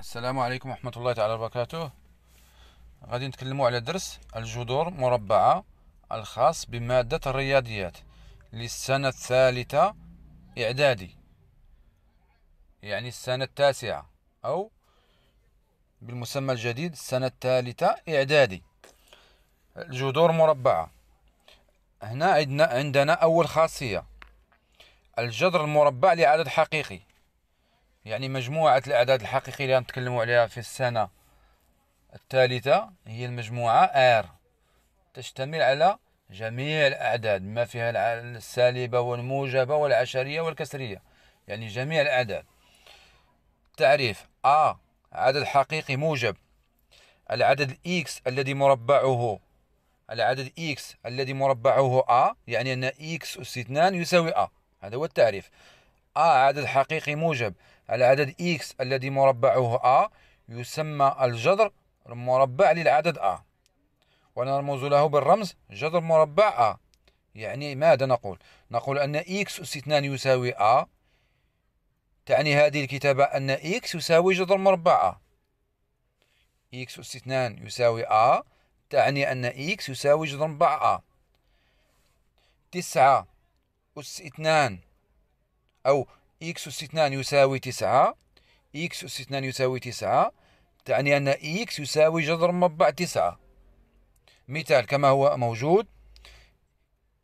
السلام عليكم ورحمة الله تعالى وبركاته غادي نتكلموا على درس الجذور مربعة الخاص بمادة الرياضيات للسنة الثالثة إعدادي يعني السنة التاسعة أو بالمسمى الجديد السنة الثالثة إعدادي الجذور مربعة هنا عندنا أول خاصية الجذر المربع لعدد حقيقي يعني مجموعة الأعداد الحقيقية اللي نتكلم عليها في السنة الثالثة هي المجموعة R تشتمل على جميع الأعداد ما فيها السالبة والموجبة والعشرية والكسرية يعني جميع الأعداد تعريف A عدد حقيقي موجب العدد X الذي مربعه العدد X الذي مربعه A يعني أن X أس 2 يساوي A هذا هو التعريف A عدد حقيقي موجب العدد x الذي مربعه a يسمى الجذر المربع للعدد a ونرمز له بالرمز جذر مربع a يعني ماذا نقول نقول أن x أس 2 يساوي a تعني هذه الكتابة أن x يساوي جذر مربع a x أس 2 يساوي a تعني أن x يساوي جذر مربع a تسعة أس 2 أو إكس أس اثنان يساوي تسعة إكس أس اثنان يساوي تسعة تعني أن إكس يساوي جذر مربع تسعة مثال كما هو موجود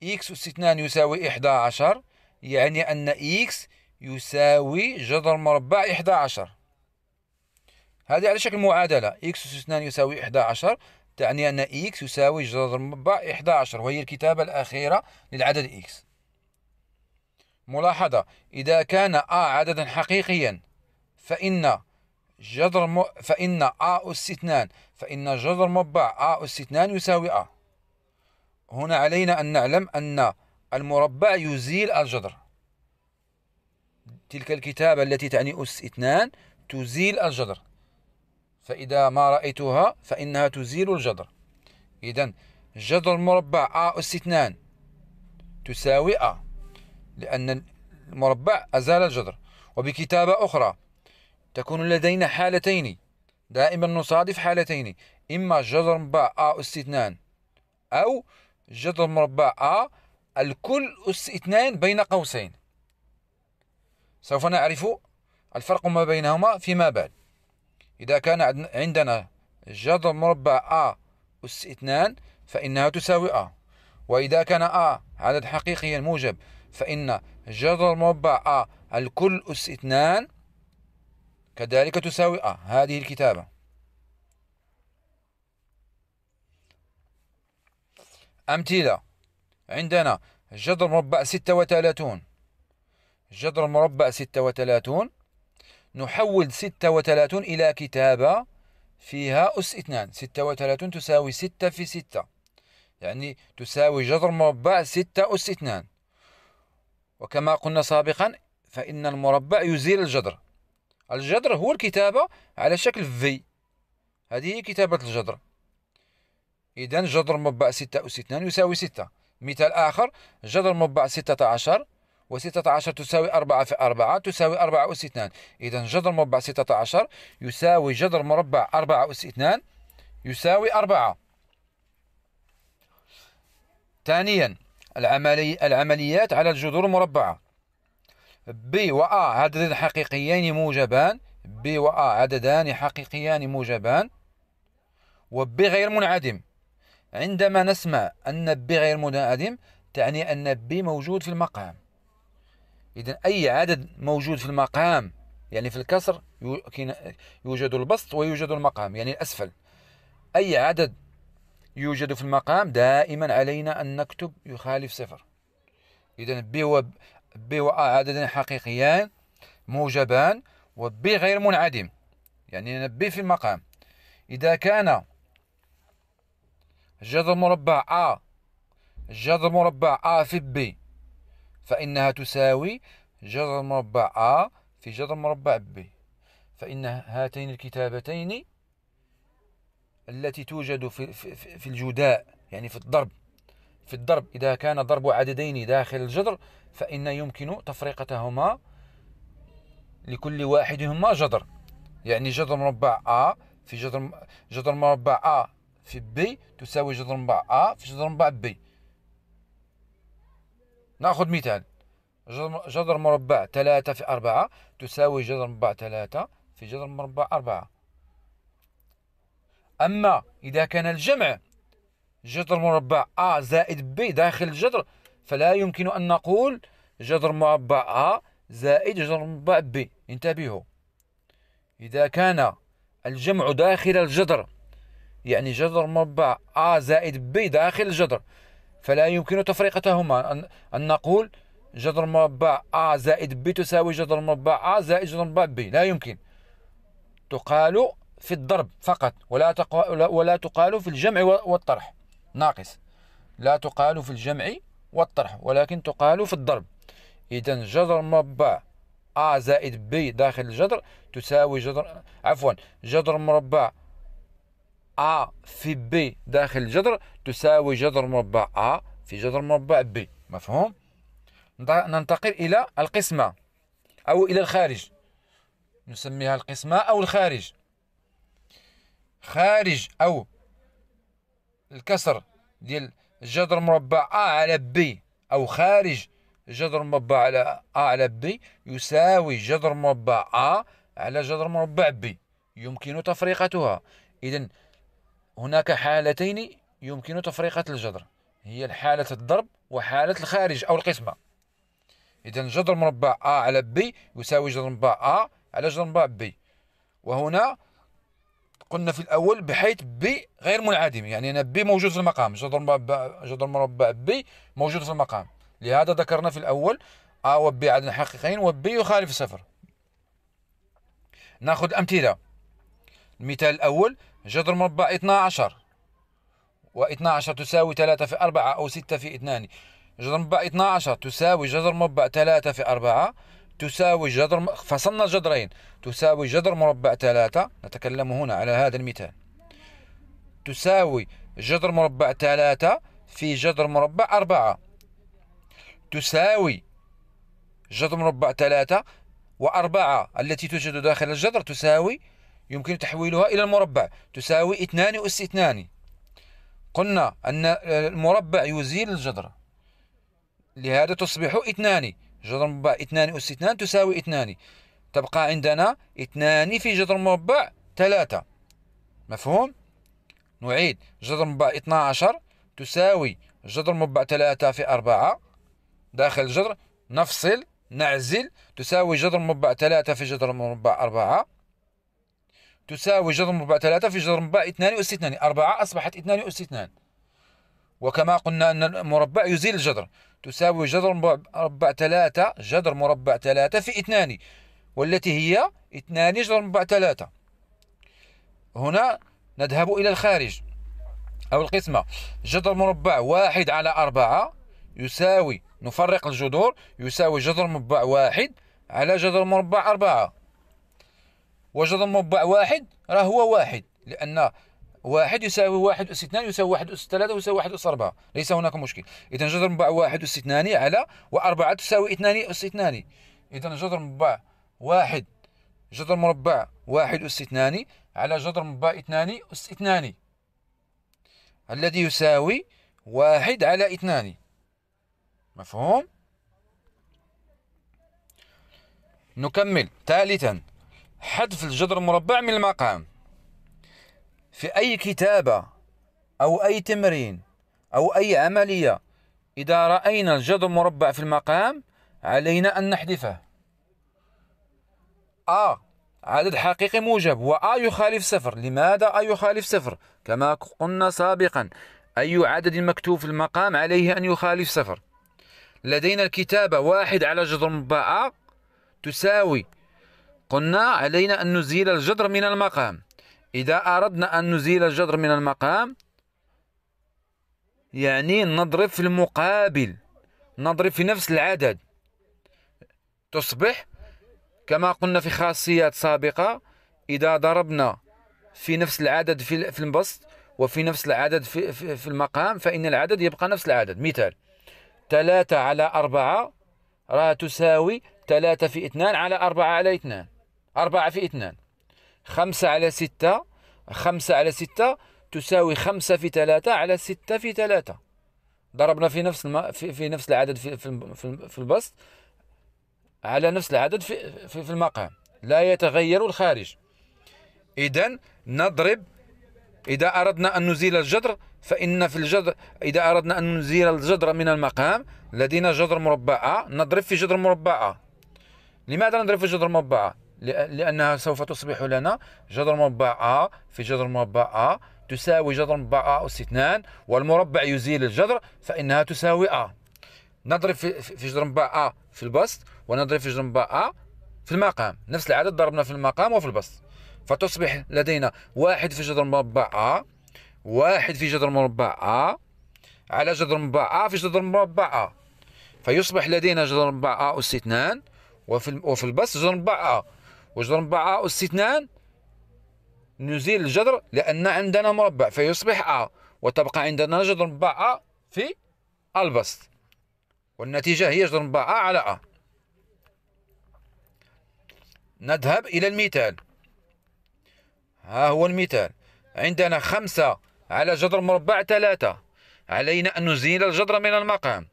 إكس أس اثنان يساوي 11 يعني أن إكس يساوي جذر مربع 11 هذه على شكل معادلة إكس أس اثنان يساوي 11 تعني أن إكس يساوي جذر مربع 11 وهي الكتابة الأخيرة للعدد إكس ملاحظة إذا كان A عددا حقيقيا فإن جذر م... فإن A أس 2 فإن جذر مربع A أس 2 يساوي A هنا علينا أن نعلم أن المربع يزيل الجذر تلك الكتابة التي تعني أس 2 تزيل الجذر فإذا ما رأيتها فإنها تزيل الجذر إذا جذر مربع A أس 2 تساوي A لأن المربع أزال الجذر وبكتابة أخرى تكون لدينا حالتين دائما نصادف حالتين إما جذر مربع أ أس اثنان أو جذر مربع أ الكل أس اثنان بين قوسين سوف نعرف الفرق ما بينهما فيما بعد إذا كان عندنا جذر مربع أ أس اثنان فإنها تساوي أ وإذا كان أ عدد حقيقي موجب فإن جذر مربع أ الكل أس اثنان كذلك تساوي أ هذه الكتابة أمثلة عندنا جذر مربع ستة وثلاثون جذر مربع ستة وثلاثون نحول ستة وثلاثون إلى كتابة فيها أس اثنان ستة وثلاثون تساوي ستة في ستة يعني تساوي جذر مربع ستة أس اثنان وكما قلنا سابقا فإن المربع يزيل الجدر الجدر هو الكتابة على شكل في هذه هي كتابة الجدر إذن جدر مربع ستة أس اثنان يساوي ستة مثال آخر جدر مربع ستة عشر وستة عشر تساوي أربعة في أربعة تساوي أربعة أس اثنان إذن جدر مربع ستة عشر يساوي جدر مربع أربعة أس اثنان يساوي أربعة ثانياً العملي العمليات على الجذور المربعة ب و أ عددان حقيقيان موجبان ب و أ عددان حقيقيان موجبان ب غير منعدم عندما نسمع أن ب غير منعدم تعني أن ب موجود في المقام إذا أي عدد موجود في المقام يعني في الكسر يوجد البسط ويوجد المقام يعني الأسفل أي عدد يوجد في المقام دائما علينا أن نكتب يخالف صفر إذا ب و ب عددان حقيقيان موجبان و ب غير منعدم يعني ب في المقام إذا كان جذر مربع أ جذر مربع أ في ب فإنها تساوي جذر مربع أ في جذر مربع ب فإن هاتين الكتابتين التي توجد في, في, في الجداء يعني في الضرب في الضرب إذا كان ضرب عددين داخل الجذر فإن يمكن تفريقتهما لكل واحدهما جذر يعني جذر مربع A في جذر جذر مربع A في B تساوي جذر مربع A في جذر مربع B ناخذ مثال جذر مربع 3 في 4 تساوي جذر مربع 3 في جذر مربع 4 أما إذا كان الجمع جذر مربع أ زائد ب داخل الجذر فلا يمكن أن نقول جذر مربع أ زائد جذر مربع ب انتبهوا إذا كان الجمع داخل الجذر يعني جذر مربع أ زائد ب داخل الجذر فلا يمكن تفرقتهما أن, أن نقول جذر مربع أ زائد ب تساوي جذر مربع أ زائد جذر مربع ب لا يمكن تقال في الضرب فقط ولا, تقال ولا تقال في الجمع والطرح ناقص لا تقال في الجمع والطرح ولكن تقال في الضرب إذا جذر مربع A زائد B داخل الجذر تساوي جذر عفوا جذر مربع A في B داخل الجذر تساوي جذر مربع A في جذر مربع B مفهوم؟ ننتقل إلى القسمة أو إلى الخارج نسميها القسمة أو الخارج خارج او الكسر ديال الجذر المربع ا على بي او خارج جذر مربع على ا على بي يساوي جذر مربع ا على جذر مربع بي يمكن تفريقتها اذا هناك حالتين يمكن تفريقة الجذر هي حالة الضرب وحالة الخارج أو القسمة إذا جذر مربع أ على بي يساوي جذر مربع أ على جذر مربع بي وهنا قلنا في الاول بحيث بي غير منعدم يعني انا بي موجود في المقام جذر مربع جذر مربع بي موجود في المقام لهذا ذكرنا في الاول ا وبي عدد حقيقيين وبي يخالف صفر ناخذ امثله المثال الاول جذر مربع 12 و12 تساوي 3 في 4 او 6 في 2 جذر مربع 12 تساوي جذر مربع 3 في 4 تساوي جذر فصلنا جذرين تساوي جذر مربع ثلاثة نتكلم هنا على هذا المثال تساوي جذر مربع ثلاثة في جذر مربع أربعة تساوي جذر مربع ثلاثة وأربعة التي توجد داخل الجذر تساوي يمكن تحويلها إلى المربع تساوي اثنان أس اثنان قلنا أن المربع يزيل الجذر لهذا تصبح اثنان جذر مربع اثنان أس اثنان تساوي اثنان تبقى عندنا اثنان في جذر مربع ثلاثة مفهوم؟ نعيد جذر مربع اثنا عشر تساوي جذر مربع ثلاثة في أربعة داخل الجذر نفصل نعزل تساوي جذر مربع ثلاثة في جذر مربع أربعة تساوي جذر مربع ثلاثة في جذر مربع اثنان أس اثنان أربعة أصبحت اثنان أس اثنان وكما قلنا أن المربع يزيل الجذر تساوي جذر مربع ثلاثة جذر مربع ثلاثة في اثنان والتي هي اثنان جذر مربع ثلاثة هنا نذهب إلى الخارج أو القسمة جذر مربع واحد على أربعة يساوي نفرق الجذور يساوي جذر مربع واحد على جذر مربع أربعة وجذر مربع واحد راه هو واحد لأن واحد يساوي واحد أس اثنان يساوي واحد أس ثلاثة يساوي واحد أس أربعة ليس هناك مشكل إذا جذر مربع واحد أس اثنان على وأربعة تساوي اثنان أس اثنان إذا جذر مربع واحد جذر مربع واحد أس اثنان على جذر مربع اثنان أس اثنان الذي يساوي واحد على اثنان مفهوم؟ نكمل ثالثا حذف الجذر المربع من المقام في أي كتابة أو أي تمرين أو أي عملية إذا رأينا الجذر مربع في المقام علينا أن نحذفه أ عدد حقيقي موجب و آ يخالف صفر لماذا أ يخالف صفر كما قلنا سابقا أي عدد مكتوب في المقام عليه أن يخالف صفر لدينا الكتابة واحد على جذر مربع أ تساوي قلنا علينا أن نزيل الجذر من المقام إذا أردنا أن نزيل الجذر من المقام يعني نضرب في المقابل نضرب في نفس العدد تصبح كما قلنا في خاصيات سابقة إذا ضربنا في نفس العدد في البسط وفي نفس العدد في, في, في المقام فإن العدد يبقى نفس العدد مثال ثلاثة على أربعة راه تساوي ثلاثة في اثنان على أربعة على اثنان أربعة في اثنان خمسة على ستة خمسة على ستة تساوي خمسة في ثلاثة على ستة في ثلاثة ضربنا في نفس الم... في... في نفس العدد في في, في, في البسط على نفس العدد في... في في المقام لا يتغير الخارج إذا نضرب إذا أردنا أن نزيل الجذر فإن في الجذر إذا أردنا أن نزيل الجذر من المقام لدينا جذر مربعة نضرب في جذر مربعة لماذا نضرب في جذر مربعة لانها سوف تصبح لنا جذر مربع ا في جذر مربع ا تساوي جذر مربع ا اس 2 والمربع يزيل الجذر فانها تساوي ا نضرب في جذر مربع ا في البسط ونضرب في جذر مربع ا في المقام نفس العدد ضربنا في المقام وفي البسط فتصبح لدينا واحد في جذر مربع ا واحد في جذر مربع ا على جذر مربع ا في جذر مربع ا فيصبح لدينا جذر مربع ا اس 2 وفي وفي البسط جذر مربع ا وجذر مربعة أس اثنان نزيل الجذر لأن عندنا مربع فيصبح أ وتبقى عندنا جذر مربع أ في البسط والنتيجة هي جذر مربع أ على أ نذهب إلى المثال ها هو المثال عندنا خمسة على جذر مربع ثلاثة علينا أن نزيل الجذر من المقام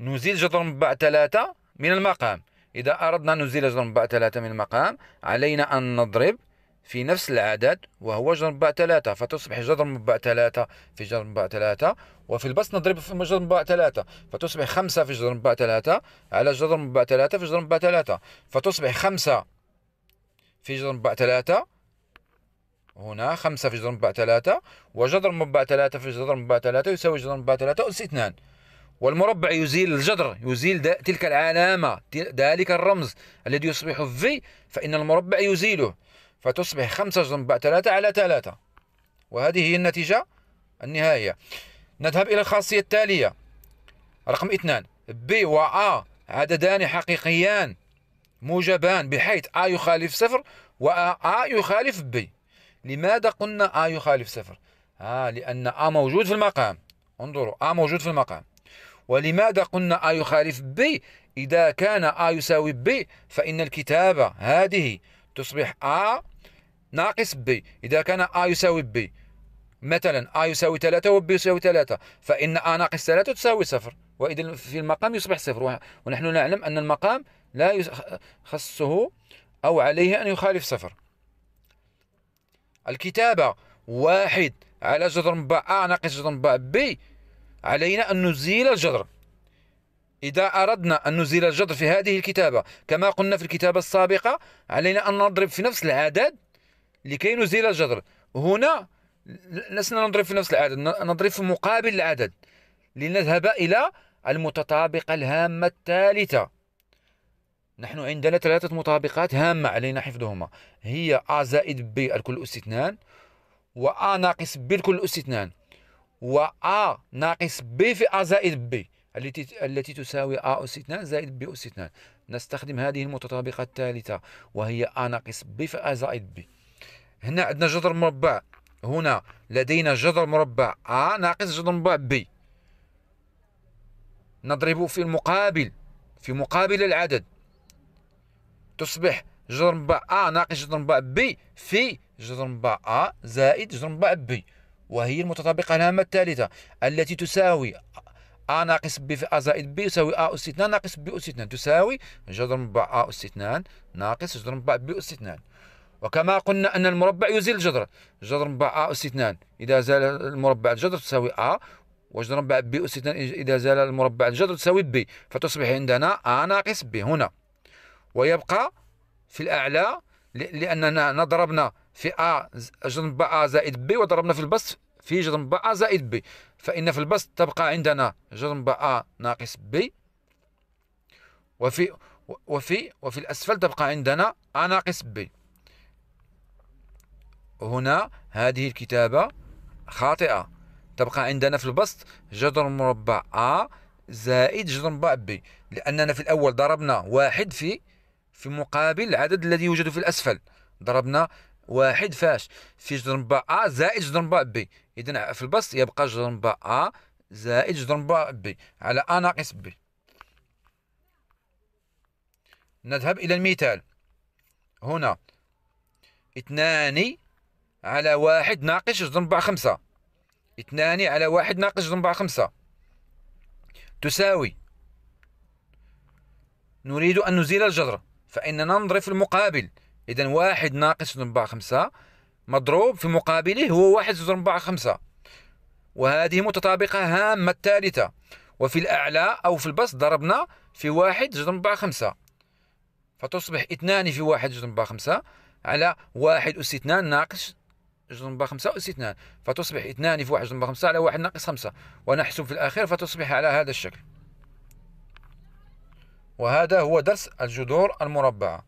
نزيل جذر مربع ثلاثة من المقام إذا أردنا أن نزيل مربع ثلاثة من المقام علينا أن نضرب في نفس العدد وهو مربع ثلاثة فتصبح مربع ثلاثة في مربع ثلاثة وفي البسط نضرب في مربع ثلاثة فتصبح خمسة في مربع ثلاثة على مربع ثلاثة في مربع ثلاثة فتصبح خمسة في مربع ثلاثة هنا خمسة في جذر مربع ثلاثة وجذر مربع ثلاثة في جذر مربع ثلاثة يساوي جذر مربع ثلاثة أس اثنان والمربع يزيل الجذر يزيل تلك العلامة ذلك الرمز الذي يصبح في فإن المربع يزيله فتصبح خمسة جنب ثلاثة على ثلاثة وهذه هي النتيجة النهائية نذهب إلى الخاصية التالية رقم اثنان ب و أ عددان حقيقيان موجبان بحيث أ يخالف صفر و أ يخالف ب لماذا قلنا أ يخالف صفر؟ آه لأن أ موجود في المقام انظروا أ موجود في المقام ولماذا قلنا آ يخالف ب إذا كان آ يساوي ب فإن الكتابة هذه تصبح آ ناقص ب إذا كان آ يساوي ب مثلا آ يساوي 3 وب يساوي 3 فإن آ ناقص 3 تساوي صفر وإذا في المقام يصبح صفر ونحن نعلم أن المقام لا يخصه أو عليه أن يخالف صفر الكتابة واحد على جذر مربع أ ناقص جذر مربع ب علينا أن نزيل الجذر إذا أردنا أن نزيل الجذر في هذه الكتابة كما قلنا في الكتابة السابقة علينا أن نضرب في نفس العدد لكي نزيل الجذر هنا لسنا نضرب في نفس العدد نضرب في مقابل العدد لنذهب إلى المتطابقة الهامة الثالثة نحن عندنا ثلاثة مطابقات هامة علينا حفظهما هي أ زائد ب الكل أس اثنان وأ ناقص ب الكل أس اثنان و أ ناقص ب في أ زائد ب التي التي تساوي أ أس 2 زائد ب أس 2 نستخدم هذه المتطابقة الثالثة وهي أ ناقص ب في أ زائد ب هنا عندنا جذر مربع هنا لدينا جذر مربع أ ناقص جذر مربع ب نضرب في المقابل في مقابل العدد تصبح جذر مربع أ ناقص جذر مربع ب في جذر مربع أ زائد جذر مربع بي. وهي المتطابقة الهامة الثالثة التي تساوي أ ناقص ب في أ زائد ب يساوي أ أس 2 ناقص ب أس 2 تساوي جذر مربع أ أس 2 ناقص جذر مربع ب أس 2 وكما قلنا أن المربع يزيل الجذر جذر مربع أ أس 2 إذا زال المربع الجذر تساوي أ وجذر مربع ب أس 2 إذا زال المربع الجذر تساوي ب فتصبح عندنا أ ناقص ب هنا ويبقى في الأعلى لأننا ضربنا في أ جنب أ زائد ب وضربنا في البسط في جذر أ زائد ب فإن في البسط تبقى عندنا جذر أ ناقص ب وفي وفي وفي الأسفل تبقى عندنا أ ناقص ب هنا هذه الكتابة خاطئة تبقى عندنا في البسط جذر مربع أ زائد جذر مربع ب لأننا في الأول ضربنا واحد في في مقابل العدد الذي يوجد في الأسفل ضربنا واحد فاش في جرنبا ا زائد جرنبا بي اذا في البسط يبقى جذر ب ا زائد جرنبا بي على ا ناقص بي نذهب الى المثال هنا اثنان على واحد ناقص جذر جرنبا خمسة اثنان على واحد ناقص جذر جرنبا خمسة تساوي نريد أن نزيل الجذر فإننا نضرب في المقابل اذا واحد ناقص زوج مربع خمسة مضروب في مقابله هو واحد زوج مربع خمسة وهذه متطابقة هامة الثالثة وفي الأعلى أو في البسط ضربنا في واحد زوج مربع خمسة فتصبح اثنان في واحد زوج مربع خمسة على واحد أس اثنان ناقص جوج مربع خمسة أس اثنان فتصبح اثنان في واحد جوج مربع خمسة على واحد ناقص خمسة ونحسب في الأخير فتصبح على هذا الشكل وهذا هو درس الجذور المربعة